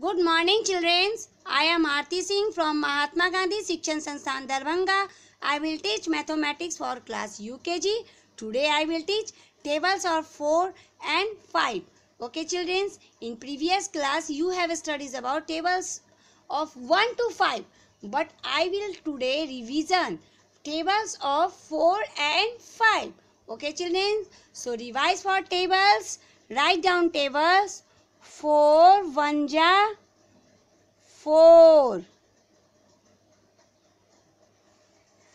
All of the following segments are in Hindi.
Good morning children. I am Aarti Singh from Mahatma Gandhi Shikshan Sansthan Darbhanga. I will teach mathematics for class UKG. Today I will teach tables of 4 and 5. Okay children, in previous class you have studies about tables of 1 to 5. But I will today revision tables of 4 and 5. Okay children, so revise for tables, write down tables, four one जा फोर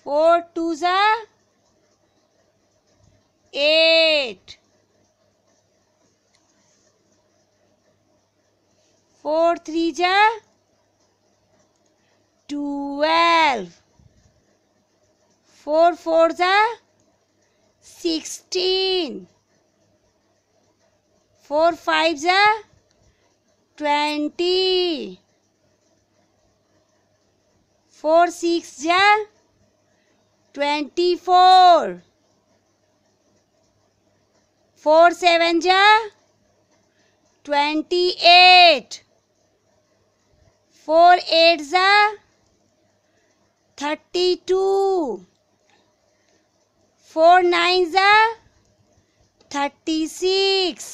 फोर टू जा एट फोर थ्री जा ट्वेल्व फोर फोर जा सिक्सटीन फोर फाइव जा ट्वेंटी फोर सिक्स जा ट्वेंटी फोर फोर सेवन जा ट्वेंटी एट फोर एट जा थर्टी टू फोर नाइन जा thirty six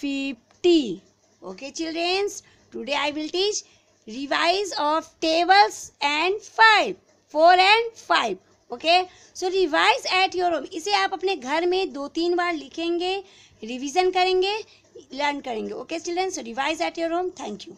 fifty. okay children. today i will teach revise of tables and five four and five okay so revise at your home इसे आप अपने घर में दो तीन बार लिखेंगे रिवीजन करेंगे लर्न करेंगे okay students so revise at your home thank you